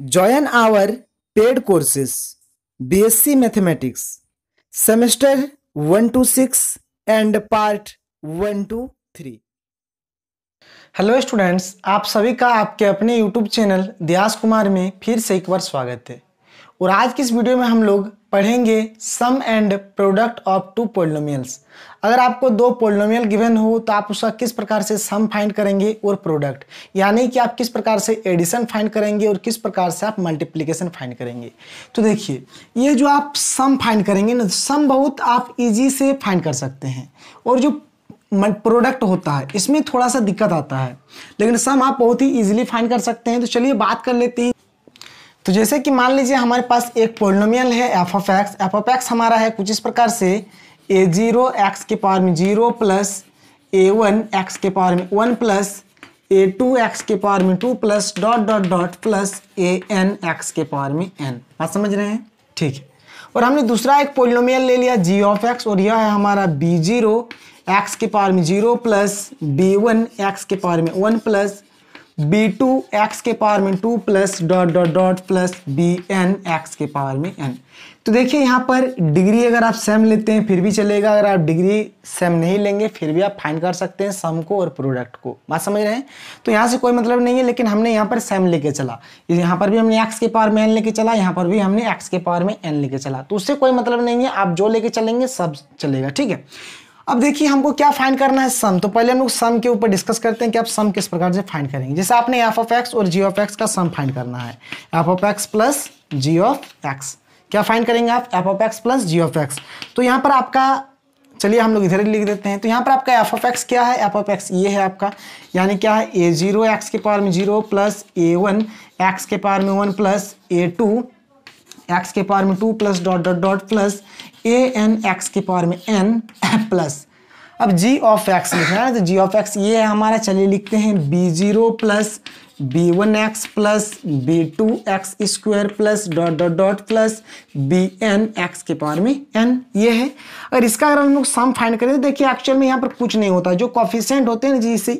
join our paid courses B S C mathematics semester one two six and part one two three hello students आप सभी का आपके अपने YouTube channel diyas Kumar में फिर से एक बार स्वागत है और आज की इस वीडियो में हम लोग पढ़ेंगे sum and product of two polynomials अगर आपको दो पोलिनोमियल गिवन हो तो आप उसका किस प्रकार से सम फाइंड करेंगे और प्रोडक्ट यानी कि आप किस प्रकार से एडिशन फाइंड करेंगे और किस प्रकार से आप मल्टीप्लिकेशन फाइंड करेंगे तो देखिए ये जो आप सम फाइंड करेंगे ना सम बहुत आप इजी से फाइंड कर सकते हैं और जो प्रोडक्ट होता है इसमें थोड़ा सा दिक्कत आता है लेकिन सम आप बहुत ही इजीली फाइंड कर सकते हैं तो चलिए बात कर लेते हैं तो जैसे कि मान लीजिए हमारे पास एक पोलिनोमियल है f of x f of x हमारा है कुछ इस प्रकार से ए जीरो एक्स के पावर में zero plus a one x के पावर में one plus a two x के पावर में two plus dot dot dot plus a n x के पावर में एन बात समझ रहे हैं ठीक है और हमने दूसरा एक पोलिनोमियल ले लिया जी ऑफ एक्स और यह है हमारा बी जीरो एक्स के पावर में zero plus b one x के पावर में one plus b two x के पावर में two plus dot dot dot plus b n x के पावर में एन तो देखिए यहाँ पर डिग्री अगर आप सेम लेते हैं फिर भी चलेगा अगर आप डिग्री सेम नहीं लेंगे फिर भी आप फाइंड कर सकते हैं सम को और प्रोडक्ट को बात समझ रहे हैं तो यहाँ से कोई मतलब नहीं है लेकिन हमने यहाँ पर सेम लेके चला यहाँ पर भी हमने एक्स के पावर में एन लेके चला यहाँ पर भी हमने एक्स के पावर में एन लेके चला तो उससे कोई मतलब नहीं है आप जो लेके चलेंगे सब चलेगा ठीक है अब देखिए हमको क्या फाइंड करना है सम तो पहले हम लोग सम के ऊपर डिस्कस करते हैं कि आप सम किस प्रकार से फाइंड करेंगे जैसे आपने एफ ऑफ एक्स और जी ऑफ एक्स का सम फाइंड करना है f of x plus g of x क्या फाइंड करेंगे आप f of x plus g of x तो यहाँ पर आपका चलिए हम लोग इधर लिख देते हैं तो यहाँ पर आपका एफ ऑफ एक्स क्या है एफ ऑफ एक्स ये है आपका यानी क्या है ए जीरो एक्स के पावर में zero plus a one x के पावर में one plus a two x के पावर में two plus dot dot dot plus a n x के पावर में एन प्लस अब जी ऑफ एक्स लिखना है तो जी ऑफ एक्स ये हमारा चलिए लिखते हैं b zero plus b one x plus b two x square plus dot dot dot plus b n x के पावर में एन ये है अगर इसका अगर हम लोग सम फाइंड करें तो देखिए एक्चुअल में यहाँ पर कुछ नहीं होता जो कॉफिशेंट होते हैं ना जी इसी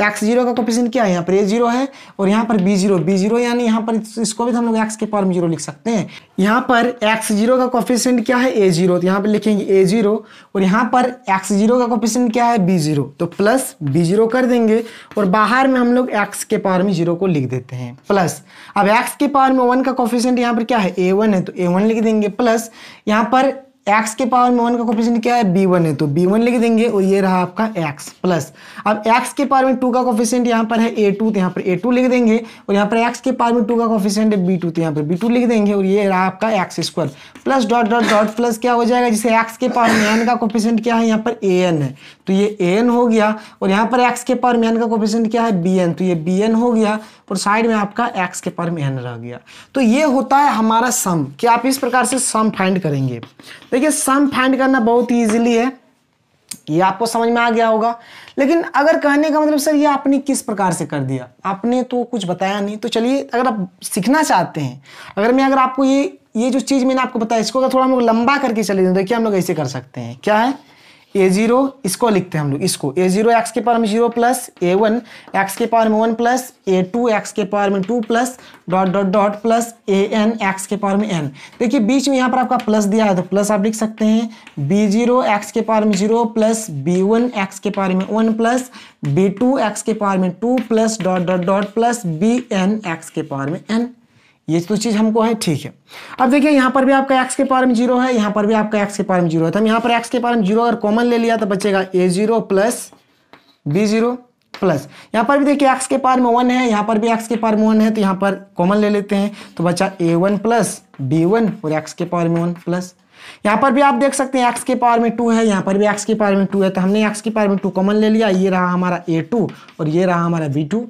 एक्स जीरो का कोपिशन क्या है यहाँ पर ए जीरो है और यहाँ पर बी जीरो बी जीरो यानी यहाँ पर इसको भी तो हम लोग एक्स के पावर में जीरो लिख सकते हैं यहाँ पर एक्स जीरो का कोपिशन क्या है ए जीरो तो यहाँ पर लिखेंगे ए जीरो और यहाँ पर एक्स जीरो का कोपिशन क्या है बी जीरो तो प्लस बी जीरो कर देंगे और बाहर में हम लोग एक्स के पावर में जीरो को लिख देते हैं प्लस अब एक्स के पावर में वन का कोफिशेंट यहाँ पर क्या है ए वन है तो ए वन लिख देंगे प्लस यहाँ पर x के पावर में वन का कोफिशियंट क्या है बी वन है तो बी वन लिख देंगे और ये रहा आपका x प्लस अब x के पावर में टू का कोफिशियंट यहाँ पर है ए टू तो यहाँ पर ए टू लिख देंगे और यहाँ पर x के पावर में टू का कोफिशियंट है बी टू तो यहाँ पर बी टू लिख देंगे और ये रहा आपका x square plus dot dot dot plus क्या हो जाएगा जिसे एक्स के पावर में एन का कोफिशियंट क्या है यहाँ पर ए एन है तो ये ए एन हो गया और यहाँ पर एक्स के पावर में एन का कोफिशियंट क्या है बी एन तो ये बी एन हो गया और साइड में आपका एक्स के पर में एन रह गया तो ये होता है हमारा सम कि आप इस प्रकार से सम फाइंड करेंगे देखिए सम फाइंड करना बहुत ही ईजिली है ये आपको समझ में आ गया होगा लेकिन अगर कहने का मतलब सर ये आपने किस प्रकार से कर दिया आपने तो कुछ बताया नहीं तो चलिए अगर आप सीखना चाहते हैं अगर मैं अगर आपको ये ये जो चीज़ मैंने आपको बताया इसको अगर थोड़ा हम लोग लंबा करके चले देखिए हम लोग ऐसे कर सकते हैं क्या है ए जीरो इसको लिखते हैं हम लोग इसको ए जीरो एक्स के पावर में zero plus a one x के पावर में one plus a two x के पावर में two plus dot dot dot plus a n x के पावर में एन देखिए बीच में यहाँ पर आपका प्लस दिया है तो प्लस आप लिख सकते हैं बी जीरो एक्स के पावर में zero plus b one x के पावर में one plus b two x के पावर में two plus dot dot dot plus b n x के पावर में एन ये तो चीज़ हमको है ठीक है अब देखिए यहाँ पर भी आपका एक्स के पार में जीरो है यहाँ पर भी आपका एक्स के पार में जीरो है तो हम यहाँ पर एक्स के पार में जीरो अगर कॉमन ले लिया तो बचेगा a zero plus b zero plus यहाँ पर भी देखिए एक्स के पार में वन है यहाँ पर भी एक्स के पार में वन है तो यहाँ पर कॉमन ले लेते हैं तो बचा a one plus b one और एक्स के पार में वन प्लस यहाँ पर भी आप देख सकते हैं एक्स के पावर में टू है यहाँ पर भी एक्स के पावर में टू है तो हमने एक्स के पावर में टू कॉमन ले लिया ये रहा हमारा ए टू और ये रहा हमारा b two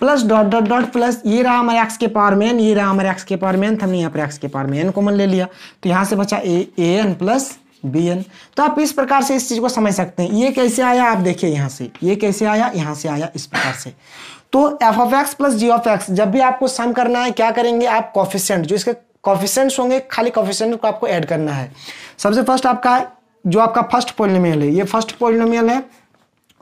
plus dot dot dot plus ये रहा हमारे एक्स के पावर में एन ये रहा हमारे एक्स के पावर में एन हमने यहाँ पर एक्स के पावर में एन कॉमन ले लिया तो यहाँ से बचा a a n plus b n तो आप इस प्रकार से इस चीज़ को समझ सकते हैं ये कैसे आया आप देखिए यहाँ से ये कैसे आया यहाँ से आया इस प्रकार से तो f of x plus g of x जब भी आपको सम करना है क्या करेंगे आप कॉफिशेंट जो इसके कॉफिशेंट्स होंगे खाली कॉफिशेंट को आपको ऐड करना है सबसे फर्स्ट आपका जो आपका फर्स्ट पोलिनोमियल है ये फर्स्ट पोलिनोमियल है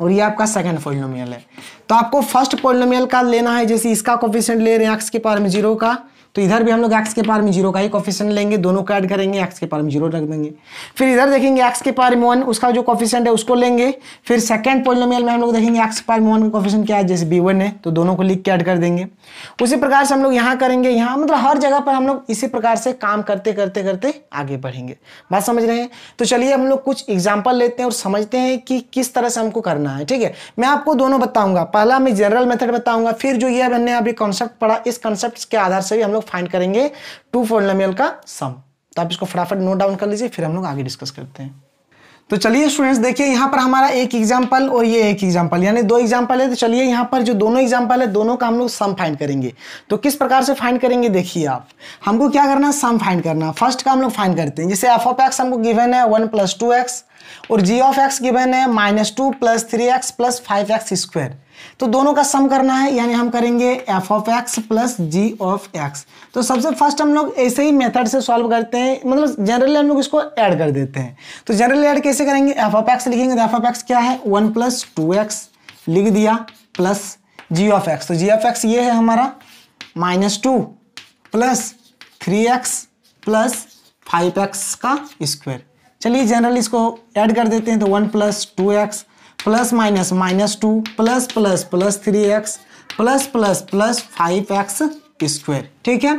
और ये आपका सेकंड पोलिनोमियल है तो आपको फर्स्ट पोलिनोमियल का लेना है जैसे इसका कोफिशियंट ले रहे हैं एक्स के पावर में जीरो का तो इधर भी हम लोग एक्स के पार में जीरो का ही कॉफिशन लेंगे दोनों को ऐड करेंगे एक्स के पार में जीरो रख देंगे फिर इधर देखेंगे एक्स के पार में वन उसका जो कॉफिशेंट है उसको लेंगे फिर सेकंड पोलिनोमियल में हम लोग देखेंगे एक्स के पार में वन का कॉफिशन क्या है जैसे बी वन है तो दोनों को लिख के ऐड कर देंगे उसी प्रकार से हम लोग यहाँ करेंगे यहाँ मतलब हर जगह पर हम लोग इसी प्रकार से काम करते करते करते आगे बढ़ेंगे बात समझ रहे हैं तो चलिए हम लोग कुछ एग्जाम्पल लेते हैं और समझते हैं कि किस तरह से हमको करना है ठीक है मैं आपको दोनों बताऊंगा पहला मैं जनरल मेथड बताऊंगा फिर जो ये हमने अभी कॉन्सेप्ट पढ़ा इस कॉन्सेप्ट के आधार से भी हम लोग लोग फाइंड करेंगे टू पोलिनोमियल का सम तो आप इसको फटाफट नोट डाउन कर लीजिए फिर हम लोग आगे डिस्कस करते हैं तो चलिए स्टूडेंट्स देखिए यहाँ पर हमारा एक एग्जाम्पल और ये एक एग्जाम्पल यानी दो एग्जाम्पल है तो चलिए यहाँ पर जो दोनों एग्जाम्पल है दोनों का हम लोग सम फाइंड करेंगे तो किस प्रकार से फाइंड करेंगे देखिए आप हमको क्या करना है सम फाइंड करना फर्स्ट का हम लोग फाइंड करते हैं जैसे एफ ऑफ एक्स हमको गिवन है वन प्लस टू एक्स और जी ऑफ एक्स गिवन है minus two plus three x plus five x square तो दोनों का सम करना है यानी हम करेंगे f of x plus g of x तो सबसे फर्स्ट हम लोग ऐसे ही मेथड से सॉल्व करते हैं मतलब जनरली हम लोग इसको ऐड कर देते हैं तो जनरली ऐड कैसे करेंगे एफ ऑफ एक्स लिखेंगे तो एफ ऑफ एक्स क्या है वन प्लस टू एक्स लिख दिया प्लस जी ऑफ एक्स तो जी ऑफ एक्स ये है हमारा minus two plus three x plus five x का स्क्वायर चलिए जनरली इसको ऐड कर देते हैं तो one plus two x plus minus minus two plus plus plus three x plus plus plus five x square ठीक है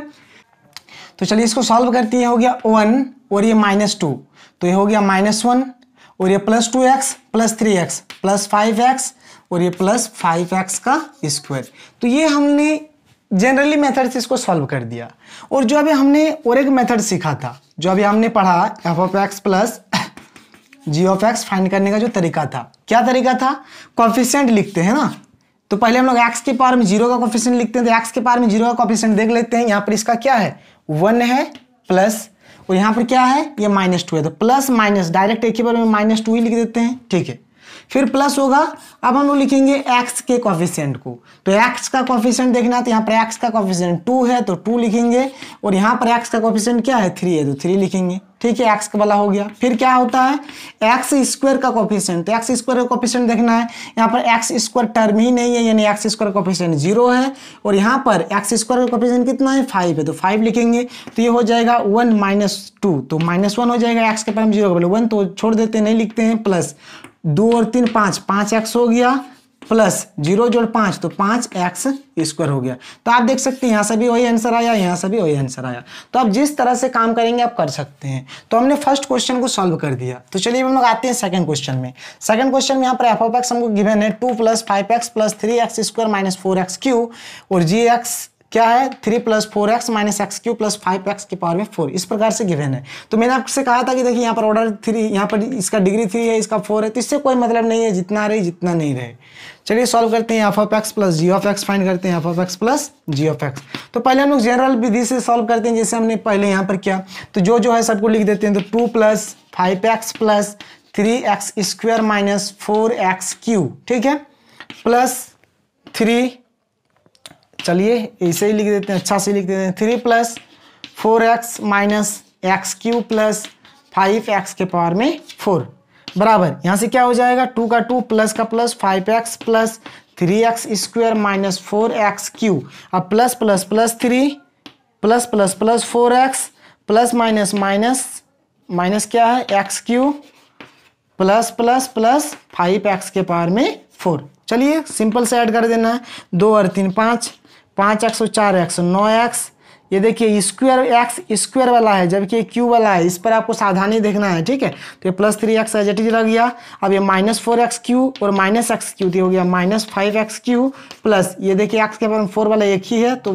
तो चलिए इसको सॉल्व करती है हो गया वन और ये माइनस टू तो ये हो गया माइनस वन और ये plus two x plus three x plus five x और ये प्लस फाइव एक्स का स्क्वायर तो ये हमने जनरली मेथड से इसको सॉल्व कर दिया और जो अभी हमने और एक मेथड सीखा था जो अभी हमने पढ़ा f of x plus g of x find करने का जो तरीका था क्या तरीका था कॉफिशेंट लिखते हैं ना तो पहले हम लोग एक्स के पार में जीरो का कॉफिशेंट लिखते हैं तो एक्स के पार में जीरो का कॉफिशेंट देख लेते हैं यहाँ पर इसका क्या है वन है प्लस और यहाँ पर क्या है ये माइनस टू है तो प्लस माइनस डायरेक्ट एक ही बार में माइनस टू ही लिख देते हैं ठीक है फिर प्लस होगा अब हम लोग लिखेंगे एक्स के कॉफिशेंट को तो एक्स का कॉफिशेंट देखना तो यहाँ पर एक्स का कॉफिशेंट टू है तो टू लिखेंगे और यहाँ पर एक्स का कॉफिशेंट क्या है थ्री है तो थ्री लिखेंगे ठीक है एक्स वाला हो गया फिर क्या होता है एक्स स्क्वायर का कॉफिशियंट एक्स स्क्वायर का कॉफिशियंट देखना है यहाँ पर एक्स स्क्वायर टर्म ही नहीं है यानी एक्स स्क्वायर कॉफिशियंट जीरो है और यहाँ पर एक्स स्क्वायर का कॉफिशियंट कितना है फाइव है तो फाइव लिखेंगे तो ये हो जाएगा वन माइनस टू तो माइनस वन हो जाएगा एक्स के परम जीरो वन तो छोड़ देते नहीं लिखते हैं प्लस दो और तीन पाँच पाँच एक्स हो गया प्लस जीरो जोड़ पांच तो पांच एक्स स्क्वायर हो गया तो आप देख सकते हैं यहां से भी वही आंसर आया यहां से भी वही आंसर आया तो आप जिस तरह से काम करेंगे आप कर सकते हैं तो हमने फर्स्ट क्वेश्चन को सॉल्व कर दिया तो चलिए हम लोग आते हैं सेकंड क्वेश्चन में सेकंड क्वेश्चन में यहाँ पर एफ ऑफ एक्स हमको गिवन है two plus five x plus three x square minus four x cube और जी एक्स क्या है three plus four x minus x cube plus five x के पावर में फोर इस प्रकार से गिवन है तो मैंने आपसे कहा था कि देखिए यहाँ पर ऑर्डर थ्री यहाँ पर इसका डिग्री थ्री है इसका फोर है तो इससे कोई मतलब नहीं है जितना रहे जितना नहीं रहे चलिए सॉल्व करते हैं f of x plus g of x find करते हैं f of x plus g of x तो पहले हम लोग जनरल विधि से सॉल्व करते हैं जैसे हमने पहले यहाँ पर किया तो जो जो है सबको लिख देते हैं तो two plus five x plus three x square minus four x cube ठीक है प्लस थ्री चलिए ऐसे ही लिख देते हैं अच्छा से लिख देते हैं three plus four x minus x cube plus five x के पावर में फोर बराबर यहाँ से क्या हो जाएगा टू का टू प्लस का plus five x plus three x square minus four x cube अब plus plus plus three plus plus plus four x plus minus minus minus क्या है x cube plus plus plus five x के power में four चलिए simple से add कर देना है दो और तीन पाँच पाँच एक्स और चार एक्स नौ एक्स ये देखिए स्क्वायर एक्स स्क्वायर वाला है जबकि क्यू वाला है इस पर आपको सावधानी देखना है ठीक है तो ये plus three x as it is लग गया अब ये माइनस फोर एक्स क्यू और माइनस एक्स क्यू हो गया minus five x cube plus ये देखिए एक्स के बाद फोर वाला एक ही है तो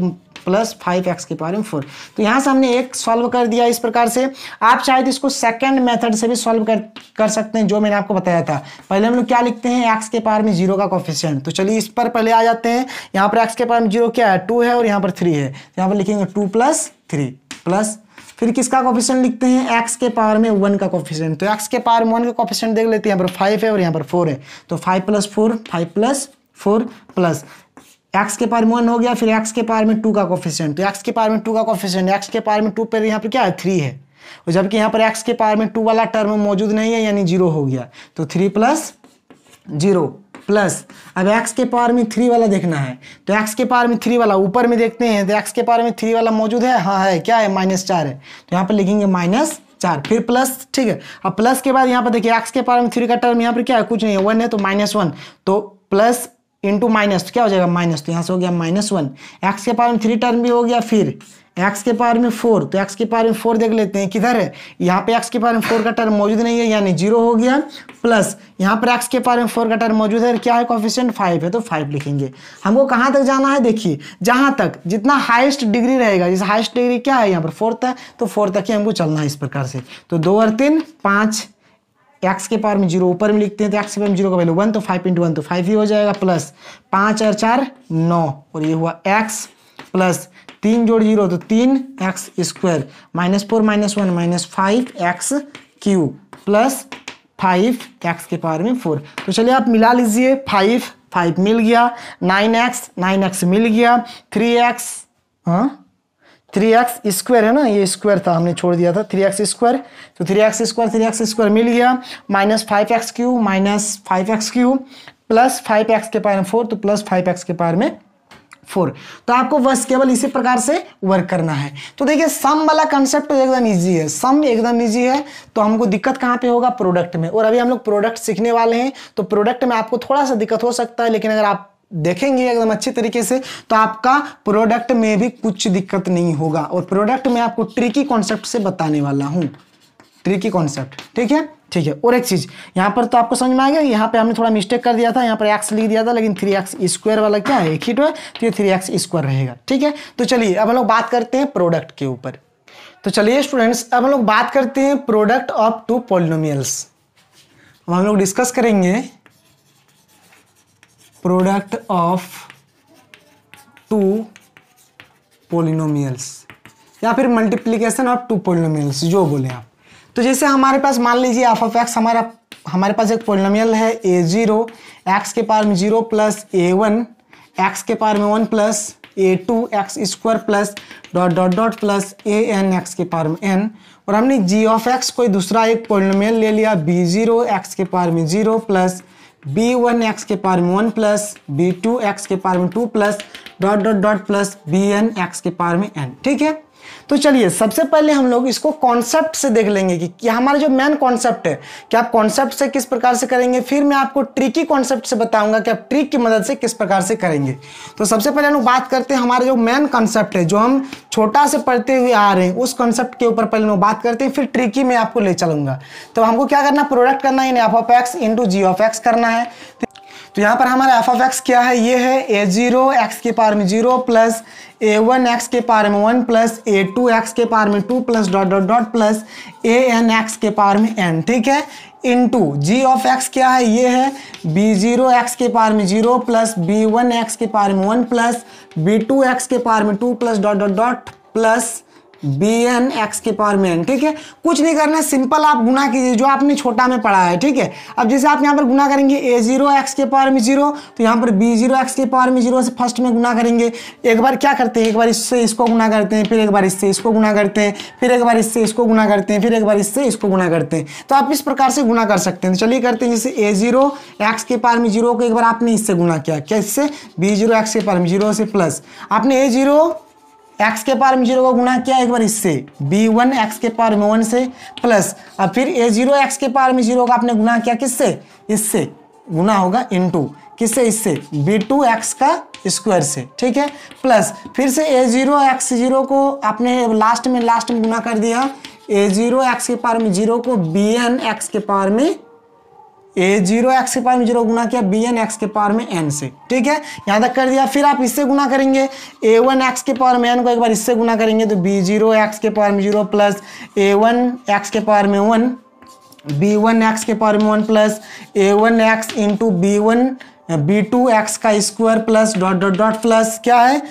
प्लस फाइव एक्स की पावर में फोर तो यहाँ से हमने एक सॉल्व कर दिया इस प्रकार से आप शायद इसको सेकंड मेथड से भी सॉल्व कर कर सकते हैं जो मैंने आपको बताया था पहले हम लोग क्या लिखते हैं एक्स के पावर में जीरो का कॉफिशियंट तो चलिए इस पर पहले आ जाते हैं यहाँ पर एक्स के पावर में जीरो क्या है टू है और यहाँ पर थ्री है तो यहाँ पर लिखेंगे टू प्लस थ्री प्लस फिर किसका कॉफिशियंट लिखते हैं एक्स के पावर में वन का कॉफिशियंट तो एक्स के पावर में वन का कॉफिशियंट देख लेते हैं यहाँ पर फाइव है और यहाँ पर फोर है तो five plus four five plus four plus x के पार में वन हो गया फिर एक्स के पार में टू का कॉफिशियंट तो एक्स के पार में टू का कॉफिशियंट एक्स के पार में टू पर यहाँ पर क्या है थ्री है और जबकि यहाँ पर एक्स के पार में टू वाला टर्म मौजूद नहीं है यानी जीरो हो गया तो थ्री प्लस जीरो प्लस अब एक्स के पार में थ्री वाला देखना है तो एक्स के पार में थ्री वाला ऊपर में देखते हैं तो एक्स के पार में थ्री वाला मौजूद है हाँ है क्या है माइनस चार है तो यहाँ पर लिखेंगे माइनस चार फिर प्लस ठीक है अब प्लस के बाद यहाँ पर देखिए एक्स के पार में थ्री का टर्म यहाँ पर क्या है कुछ नहीं है वन है तो माइनस वन तो प्लस इंटू माइनस तो क्या हो जाएगा माइनस तो यहाँ से हो गया माइनस वन एक्स के पावर में थ्री टर्म भी हो गया फिर एक्स के पावर में फोर तो एक्स के पावर में फोर देख लेते हैं किधर है यहाँ पे एक्स के पावर में फोर का टर्म मौजूद नहीं है यानी जीरो हो गया प्लस यहाँ पर एक्स के पावर में फोर का टर्म मौजूद है क्या है कॉफिशेंट फाइव है तो फाइव लिखेंगे हमको कहाँ तक जाना है देखिए जहाँ तक जितना हाइस्ट डिग्री रहेगा जैसे हाइस्ट डिग्री क्या है यहाँ पर फोर्थ है तो फोर तक ही हमको चलना है इस प्रकार से तो दो और तीन पाँच एक्स के पावर में जीरो ऊपर में लिखते हैं तो एक्स के पावर में जीरो का वैल्यू वन तो फाइव इंटू वन तो फाइव ही हो जाएगा प्लस पाँच और चार नौ और ये हुआ एक्स प्लस तीन जोड़ जीरो तो तीन x square minus four minus one minus five x cube plus five x के पावर में फोर तो चलिए आप मिला लीजिए फाइव फाइव मिल गया नाइन एक्स नाइन एक्स मिल गया थ्री एक्स हाँ थ्री एक्स स्क्वायर है ना ये स्क्वायर था हमने छोड़ दिया था थ्री एक्स स्क्वायर तो three x square three x square मिल गया minus five x cube minus five x cube plus five x के पायर में फोर तो प्लस फाइव एक्स के पायर में फोर तो आपको बस केवल इसी प्रकार से वर्क करना है तो देखिए सम वाला कंसेप्ट एकदम इजी है सम एकदम इजी है तो हमको दिक्कत कहाँ पे होगा प्रोडक्ट में और अभी हम लोग प्रोडक्ट सीखने वाले हैं तो प्रोडक्ट में आपको थोड़ा सा दिक्कत हो सकता है लेकिन अगर आप देखेंगे एकदम अच्छे तरीके से तो आपका प्रोडक्ट में भी कुछ दिक्कत नहीं होगा और प्रोडक्ट में आपको ट्रिकी कॉन्सेप्ट से बताने वाला हूँ ट्रिकी कॉन्सेप्ट ठीक है ठीक है और एक चीज़ यहाँ पर तो आपको समझ में आ गया यहाँ पे हमने थोड़ा मिस्टेक कर दिया था यहाँ पर एक्स लिख दिया था लेकिन थ्री एक्स स्क्वायर वाला क्या है एक ही तो है तो ये थ्री एक्स स्क्वायर रहेगा ठीक है तो चलिए अब हम लोग बात करते हैं प्रोडक्ट के ऊपर तो चलिए स्टूडेंट्स अब हम लोग बात करते हैं प्रोडक्ट ऑफ टू पोलिनोमियल्स हम लोग डिस्कस करेंगे प्रोडक्ट ऑफ टू पोलिनोमियल्स या फिर मल्टीप्लीकेशन ऑफ टू पोलिनोमियल्स जो बोले आप तो जैसे हमारे पास मान लीजिए ऑफ ऑफ एक्स हमारा हमारे पास एक पोलिनोमियल है ए जीरो एक्स के पार में zero plus a one x के पार में one plus a two x square plus dot dot dot plus a n x के पार में एन और हमने जी ऑफ एक्स कोई दूसरा एक पोलिनोमियल ले लिया बी जीरो एक्स के पार में zero plus b one x के पार में one plus b two x के पार में two plus dot dot dot plus b n x के पार में एन ठीक है तो चलिए सबसे पहले हम लोग इसको कॉन्सेप्ट से देख लेंगे कि, हमारा जो मेन कॉन्सेप्ट है कि आप कॉन्सेप्ट से किस प्रकार से करेंगे फिर मैं आपको ट्रिकी कॉन्सेप्ट से बताऊंगा कि आप ट्रिक की मदद से किस प्रकार से करेंगे तो सबसे पहले हम लोग बात करते हैं हमारा जो मेन कॉन्सेप्ट है जो हम छोटा से पढ़ते हुए आ रहे हैं उस कॉन्सेप्ट के ऊपर पहले हम बात करते हैं फिर ट्रिकी में आपको ले चलूंगा तो हमको क्या करना प्रोडक्ट करना है f of x into g of x करना है तो यहाँ पर हमारा एफ ऑफ एक्स क्या है ये है ए जीरो एक्स के पार में zero plus a one x के पार में one plus a two x के पार में two plus dot dot dot plus a n x के पार में एन ठीक है into g of x क्या है ये है बी जीरो एक्स के पार में zero plus b one x के पार में one plus b two x के पार में two plus dot dot dot plus b n x के पावर में एन ठीक है कुछ नहीं करना सिंपल आप गुना कीजिए जो आपने छोटा में पढ़ा है ठीक है अब जैसे आप यहाँ पर गुना करेंगे ए जीरो एक्स के पावर में जीरो तो यहाँ पर बी जीरो एक्स के पावर में जीरो से फर्स्ट में गुना करेंगे एक बार क्या करते हैं एक बार इससे इसको गुना करते हैं फिर एक बार इससे इसको गुना करते हैं फिर एक बार इससे इसको गुना करते हैं फिर एक बार इससे इसको गुना करते हैं तो आप इस प्रकार से गुना कर सकते हैं तो चलिए करते हैं जैसे ए जीरो एक्स के पावर में जीरो को एक बार आपने इससे गुना किया क्या इससे बी जीरो एक्स के पावर में जीरो से प्लस आपने ए जीरो एक्स के पार में जीरो को गुणा किया एक बार इससे बी वन एक्स के पार में वन से प्लस अब फिर ए जीरो एक्स के पार में जीरो का आपने गुणा किया किससे इससे गुना होगा इंटू किससे इससे बी टू एक्स का स्क्वायर से ठीक है प्लस फिर से ए जीरो एक्स जीरो को आपने लास्ट में लास्ट में गुना कर दिया ए जीरो एक्स के पार में जीरो को बी एन एक्स के पार में ए जीरो एक्स के पार में जीरो गुना किया बी एन एक्स के पार में एन से ठीक है यहाँ तक कर दिया फिर आप इससे गुना करेंगे ए वन एक्स के पार में एन को एक बार इससे गुना करेंगे तो बी जीरो एक्स के पार में zero plus a one x के पार में वन बी वन एक्स के पार में one plus a one x into b one b two x का square plus dot dot dot plus क्या है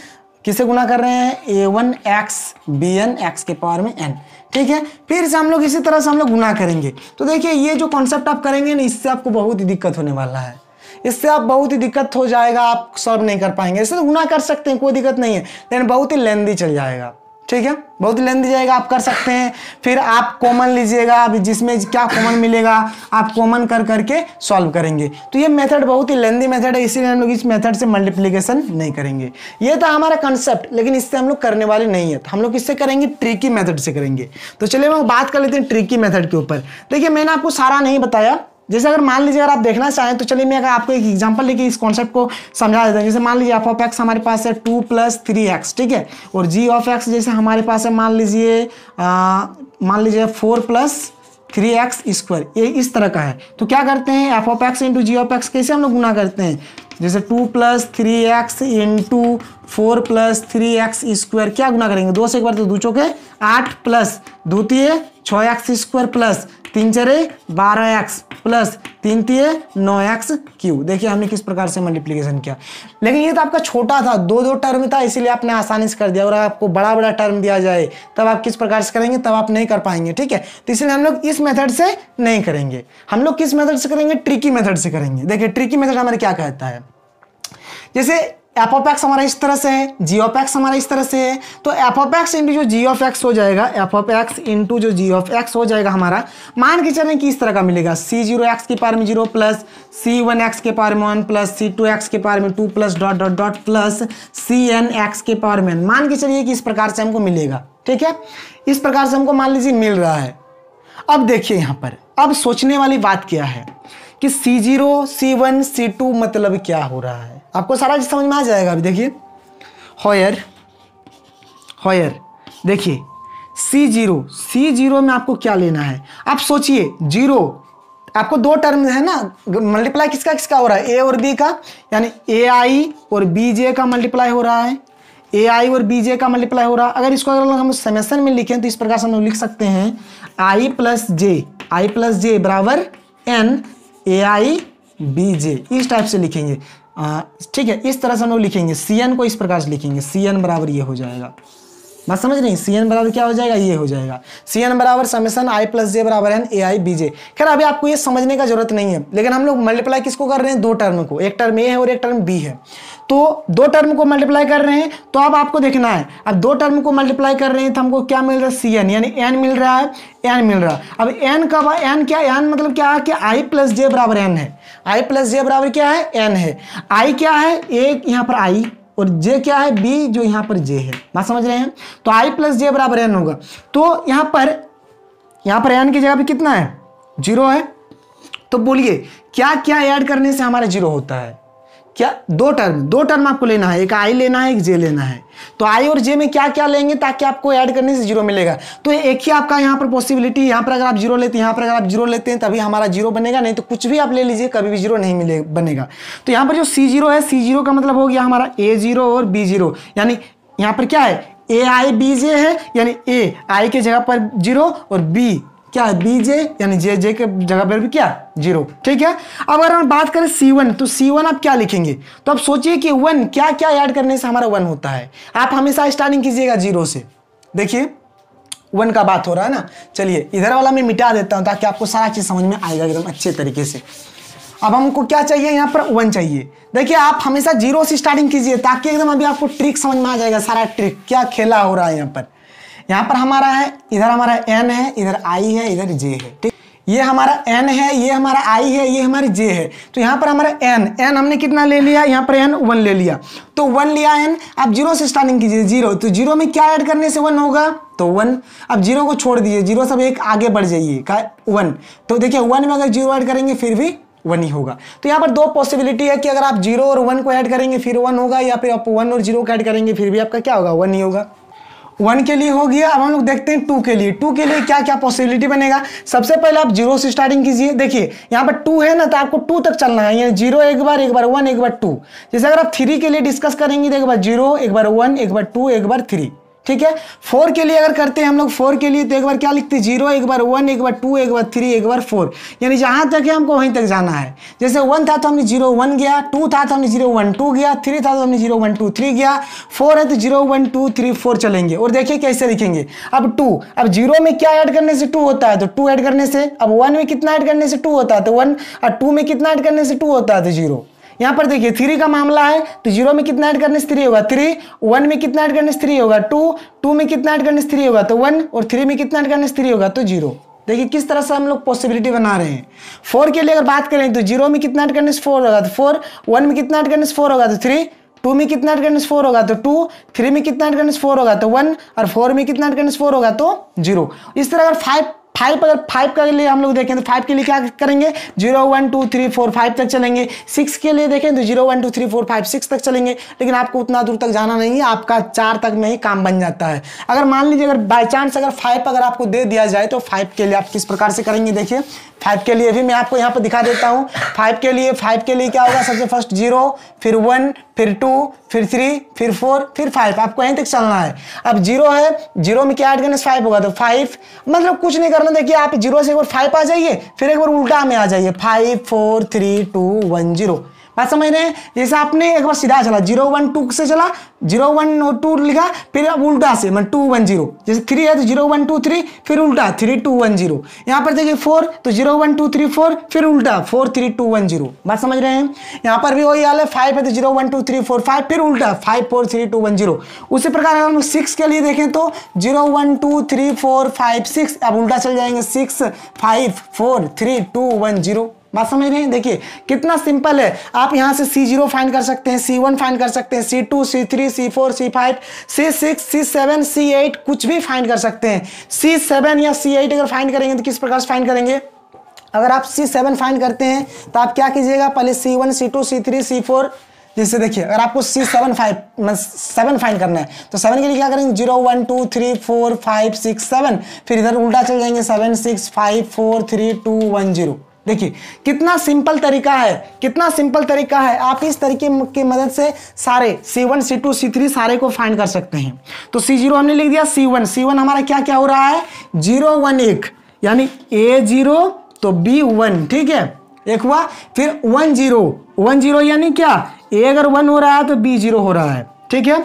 किसे गुना कर रहे हैं a one x b n x के पावर में एन ठीक है फिर से हम लोग इसी तरह से हम लोग गुना करेंगे तो देखिए ये जो कॉन्सेप्ट आप करेंगे ना इससे आपको बहुत ही दिक्कत होने वाला है इससे आप बहुत ही दिक्कत हो जाएगा आप सॉल्व नहीं कर पाएंगे इससे तो गुना कर सकते हैं कोई दिक्कत नहीं है लेकिन बहुत ही लेंदी चल जाएगा ठीक है बहुत लेंदी जाएगा आप कर सकते हैं फिर आप कॉमन लीजिएगा आप जिसमें क्या कॉमन मिलेगा आप कॉमन कर करके सॉल्व करेंगे तो ये मेथड बहुत ही लेंदी मेथड है इसीलिए हम लोग इस मेथड से मल्टीप्लीकेशन नहीं करेंगे ये था हमारा कंसेप्ट लेकिन इससे हम लोग करने वाले नहीं है हम लोग इससे करेंगे ट्रिकी मैथड से करेंगे तो चलिए हम बात कर लेते हैं ट्रिकी मैथड के ऊपर देखिए मैंने आपको सारा नहीं बताया जैसे अगर मान लीजिए अगर आप देखना चाहें तो चलिए मैं अगर आपको एक एग्जांपल लेके इस कॉन्सेप्ट को समझा देता हूँ जैसे मान लीजिए एफ ऑफ एक्स हमारे पास है टू प्लस थ्री एक्स ठीक है और जी ऑफ एक्स जैसे हमारे पास है मान लीजिए मान लीजिए four plus three x square ये इस तरह का है तो क्या करते हैं f of x into g of x कैसे हम लोग गुना करते हैं जैसे two plus three x into four plus three x square क्या गुना करेंगे दो से एक बार तो दो चौके आठ प्लस द्वितीय छः एक्स स्क्वायर प्लस तीन चरे बारह एक्स प्लस तीन तीय नौ एक्स क्यू देखिए हमने किस प्रकार से मल्टीप्लीकेशन किया लेकिन ये तो आपका छोटा था दो दो टर्म था इसीलिए आपने आसानी से कर दिया और आपको बड़ा बड़ा टर्म दिया जाए तब आप किस प्रकार से करेंगे तब आप नहीं कर पाएंगे ठीक है तो इसलिए हम लोग इस मेथड से नहीं करेंगे हम लोग किस मेथड से करेंगे ट्रिकी मेथड से करेंगे देखिए ट्रिकी मेथड हमारे क्या कहता है जैसे एपोपैक्स हमारा इस तरह से है जियोपैक्स हमारा इस तरह से है तो एपोपैक्स इंटू जो जी ऑफ एक्स हो जाएगा एपोपैक्स इंटू जो जी ऑफ एक्स हो जाएगा हमारा मान के चलें कि इस तरह का मिलेगा सी जीरो एक्स के पार में zero plus c one x के पार में one plus c two x के पार में two plus dot dot dot plus c n x के पार में मान के चलिए कि इस प्रकार से हमको मिलेगा ठीक है इस प्रकार से हमको मान लीजिए मिल रहा है अब देखिए यहाँ पर अब सोचने वाली बात क्या है कि सी जीरो C2 मतलब क्या हो रहा है आपको सारा चीज समझ में आ जाएगा अभी देखिए हॉयर हॉयर देखिए सी जीरो सी जीरो में आपको क्या लेना है आप सोचिए जीरो आपको दो टर्म है ना मल्टीप्लाई किसका किसका हो रहा है ए और बी का यानी ए आई और बी जे का मल्टीप्लाई हो रहा है ए आई और बी जे का मल्टीप्लाई हो रहा है अगर इसको अगर हम समेसन में लिखें तो इस प्रकार से हम लिख सकते हैं आई प्लस जे आई प्लस जे बराबर N A I B J इस टाइप से लिखेंगे ठीक है इस तरह से हम लोग लिखेंगे सी एन को इस प्रकार से लिखेंगे सी एन बराबर ये हो जाएगा बात समझ रही सी एन बराबर क्या हो जाएगा ये हो जाएगा सी एन बराबर समेसन आई प्लस जे बराबर है ए आई बी जे खैर अभी आपको ये समझने का जरूरत नहीं है लेकिन हम लोग मल्टीप्लाई किसको कर रहे हैं दो टर्म को एक टर्म ए है और एक टर्म बी है तो दो टर्म को मल्टीप्लाई कर रहे हैं तो अब आपको देखना है अब दो टर्म को मल्टीप्लाई कर रहे हैं तो हमको क्या मिल रहा है सी एन यानी एन मिल रहा है एन मिल रहा है अब एन कब एन क्या एन मतलब क्या है कि आई प्लस जे बराबर एन है आई प्लस जे बराबर क्या है एन है आई क्या है एक यहाँ पर आई और जे क्या है बी जो यहाँ पर जे है बात समझ रहे हैं तो आई प्लस जे बराबर एन होगा तो यहाँ पर यहाँ पर एन की जगह पर कितना है जीरो है तो बोलिए क्या क्या ऐड करने से हमारा जीरो होता है क्या दो टर्म दो टर्म आपको लेना है एक आई लेना है एक जे लेना है तो आई और जे में क्या क्या लेंगे ताकि आपको ऐड करने से जीरो मिलेगा तो एक ही आपका यहाँ पर पॉसिबिलिटी यहाँ पर अगर आप जीरो लेते हैं यहाँ पर अगर आप जीरो लेते हैं तभी हमारा जीरो बनेगा नहीं तो कुछ भी आप ले लीजिए कभी भी जीरो नहीं मिले बनेगा तो यहाँ पर जो सी जीरो है सी जीरो का मतलब हो गया हमारा ए जीरो और बी जीरो यानी यहाँ पर क्या है ए आई बी जे है यानी ए आई के जगह पर जीरो और बी क्या है बी जे यानी जे जे के जगह पर भी क्या जीरो ठीक है अब अगर हम बात करें सी वन तो सी वन आप क्या लिखेंगे तो आप सोचिए कि वन क्या क्या ऐड करने से हमारा वन होता है आप हमेशा स्टार्टिंग कीजिएगा जीरो से देखिए वन का बात हो रहा है ना चलिए इधर वाला मैं मिटा देता हूँ ताकि आपको सारा चीज़ समझ में आएगा एकदम अच्छे तरीके से अब हमको क्या चाहिए यहाँ पर वन चाहिए देखिए आप हमेशा जीरो से स्टार्टिंग कीजिए ताकि एकदम अभी आपको ट्रिक समझ में आ जाएगा सारा ट्रिक क्या खेला हो रहा है यहाँ पर यहाँ पर हमारा है इधर हमारा एन है इधर आई है इधर जे है ठीक ये हमारा एन है ये हमारा आई है ये हमारी जे है तो यहाँ पर हमारा एन एन हमने कितना ले लिया यहाँ पर एन वन ले लिया तो वन लिया एन आप जीरो से स्टार्टिंग कीजिए जीरो तो जीरो में क्या ऐड करने से वन होगा तो वन अब जीरो को छोड़ दीजिए जीरो सब एक आगे बढ़ जाइए का वन तो देखिए वन में अगर जीरो ऐड करेंगे फिर भी वन ही होगा तो यहाँ पर दो पॉसिबिलिटी है कि अगर आप जीरो और वन को ऐड करेंगे फिर वन होगा या फिर आप वन और जीरो को ऐड करेंगे फिर भी आपका क्या होगा वन ही होगा वन के लिए हो गया अब हम लोग देखते हैं टू के लिए टू के लिए क्या क्या पॉसिबिलिटी बनेगा सबसे पहले आप जीरो से स्टार्टिंग कीजिए देखिए यहाँ पर टू है ना तो आपको टू तक चलना है यानी जीरो एक बार एक बार वन एक बार टू जैसे अगर आप थ्री के लिए डिस्कस करेंगे तो एक बार जीरो एक बार वन एक बार टू एक बार थ्री ठीक है फोर के लिए अगर करते हैं हम लोग फोर के लिए तो एक बार क्या लिखते हैं जीरो एक बार वन एक बार टू एक बार थ्री एक बार फोर यानी जहां तक है हमको वहीं तक जाना है जैसे वन था तो हमने जीरो वन गया टू था तो हमने जीरो वन टू गया थ्री था तो हमने जीरो वन टू थ्री गया फोर है तो zero one two three four चलेंगे और देखिए कैसे लिखेंगे अब टू अब जीरो में क्या ऐड करने से टू होता है तो टू ऐड करने से अब वन में कितना ऐड करने से टू होता है तो वन और टू में कितना ऐड करने से टू होता है तो जीरो यहाँ पर देखिए थ्री का मामला है तो जीरो में कितना ऐड करने से थ्री होगा थ्री वन में कितना ऐड करने से थ्री होगा टू टू में कितना ऐड करने से थ्री होगा तो वन और थ्री में कितना ऐड करने से थ्री होगा तो जीरो देखिए किस तरह से हम लोग पॉसिबिलिटी बना रहे हैं फोर के लिए अगर बात करें तो जीरो में कितना ऐड करने से फोर होगा तो फोर वन में कितना ऐड करने से फोर होगा तो थ्री टू में कितना ऐड करने से फोर होगा तो टू थ्री में कितना ऐड करने से फोर होगा तो वन और फोर में कितना ऐड करने से फोर होगा तो जीरो इस तरह अगर फाइव फाइव अगर फाइव के लिए हम लोग देखें तो फाइव के लिए क्या करेंगे zero one two three four five तक चलेंगे सिक्स के लिए देखें तो zero one two three four five six तक चलेंगे लेकिन आपको उतना दूर तक जाना नहीं है आपका चार तक में ही काम बन जाता है अगर मान लीजिए अगर बाई चांस अगर फाइव अगर आपको दे दिया जाए तो फाइव के लिए आप किस प्रकार से करेंगे देखिए फाइव के लिए भी मैं आपको यहाँ पर दिखा देता हूँ फाइव के लिए फाइव के लिए क्या होगा सबसे फर्स्ट जीरो फिर वन फिर टू फिर थ्री फिर फोर फिर फाइव आपको यहीं तक चलना है अब जीरो है जीरो में क्या एड करने फाइव होगा तो फाइव मतलब कुछ नहीं करना देखिए आप जीरो से एक बार फाइव आ जाइए फिर एक बार उल्टा में आ जाइए five four three two one zero बात समझ रहे हैं जैसे आपने एक बार सीधा चला जीरो वन टू से चला जीरो वन टू लिखा फिर अब उल्टा से मतलब टू वन जीरो जैसे थ्री है तो जीरो वन टू थ्री फिर उल्टा थ्री टू वन जीरो यहाँ पर देखिए फोर तो zero one two three four फिर उल्टा four three two one zero बात समझ रहे हैं यहाँ पर भी वही हाल है फाइव है तो zero one two three four five फिर उल्टा five four three two one zero उसी प्रकार अगर हम सिक्स के लिए देखें तो zero one two three four five six अब उल्टा चल जाएंगे six five four three two one zero बात समझ रहे हैं देखिए कितना सिंपल है आप यहां से सी जीरो फाइन कर सकते हैं सी वन फाइन कर सकते हैं c two c three c four c five c six c seven c eight कुछ भी फाइन कर सकते हैं सी सेवन या सी एट अगर फाइन करेंगे तो किस प्रकार से फाइन करेंगे अगर आप सी सेवन फाइन करते हैं तो आप क्या कीजिएगा पहले c one c two c three c four जैसे देखिए अगर आपको c seven five seven find करना है तो सेवन के लिए क्या करेंगे zero one two three four five six seven फिर इधर उल्टा चल जाएंगे seven six five four three two one zero देखिए कितना सिंपल तरीका है कितना सिंपल तरीका है आप इस तरीके की मदद से सारे c one c two c three सारे को फाइंड कर सकते हैं तो सी जीरो हमने लिख दिया सी वन सी वन हमारा क्या क्या हो रहा है जीरो वन एक यानी A0 जीरो तो बी वन ठीक है एक हुआ फिर वन जीरो वन जीरो यानी क्या ए अगर वन हो रहा है तो बी जीरो हो रहा है ठीक है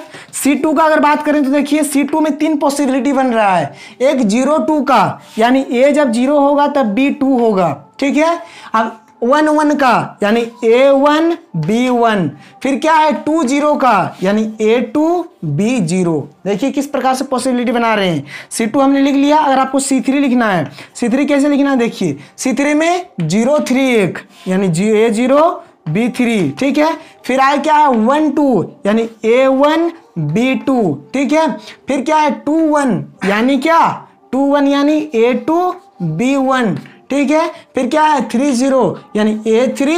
C2 का अगर बात करें तो देखिए C2 में तीन पॉसिबिलिटी बन रहा है एक जीरो टू का यानी A जब जीरो होगा तब B2 होगा ठीक है अब वन वन का यानी ए वन बी वन फिर क्या है टू जीरो का यानी ए टू बी जीरो देखिए किस प्रकार से पॉसिबिलिटी बना रहे हैं सी टू हमने लिख लिया अगर आपको सी थ्री लिखना है सी थ्री कैसे लिखना है देखिए सी थ्री में जीरो थ्री एक यानी जी ए जीरो बी थ्री ठीक है फिर आया क्या है वन टू यानी ए वन बी टू ठीक है फिर क्या है टू वन यानी क्या टू वन यानी ए टू बी वन ठीक है फिर क्या है थ्री जीरो यानी ए थ्री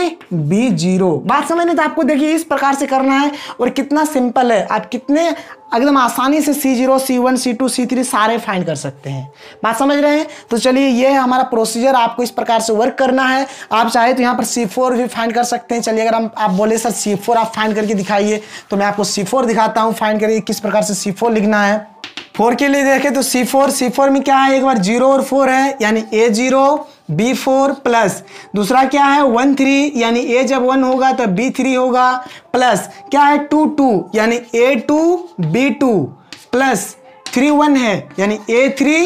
बी जीरो बात समझ नहीं तो आपको देखिए इस प्रकार से करना है और कितना सिंपल है आप कितने एकदम आसानी से c zero c one c two c three सारे फाइंड कर सकते हैं बात समझ रहे हैं तो चलिए ये है हमारा प्रोसीजर आपको इस प्रकार से वर्क करना है आप चाहे तो यहाँ पर सी फोर भी फाइंड कर सकते हैं चलिए अगर हम आप बोले सर सी फोर आप फाइंड करके दिखाइए तो मैं आपको सी फोर दिखाता हूँ फाइंड करिए किस प्रकार से सी फोर लिखना है फोर के लिए देखें तो सी फोर सी फोर में क्या है एक बार जीरो और फोर है यानी a zero b four plus दूसरा क्या है वन थ्री यानी ए जब वन होगा तब बी थ्री होगा प्लस क्या है टू टू यानी a two b two plus three one है यानी a three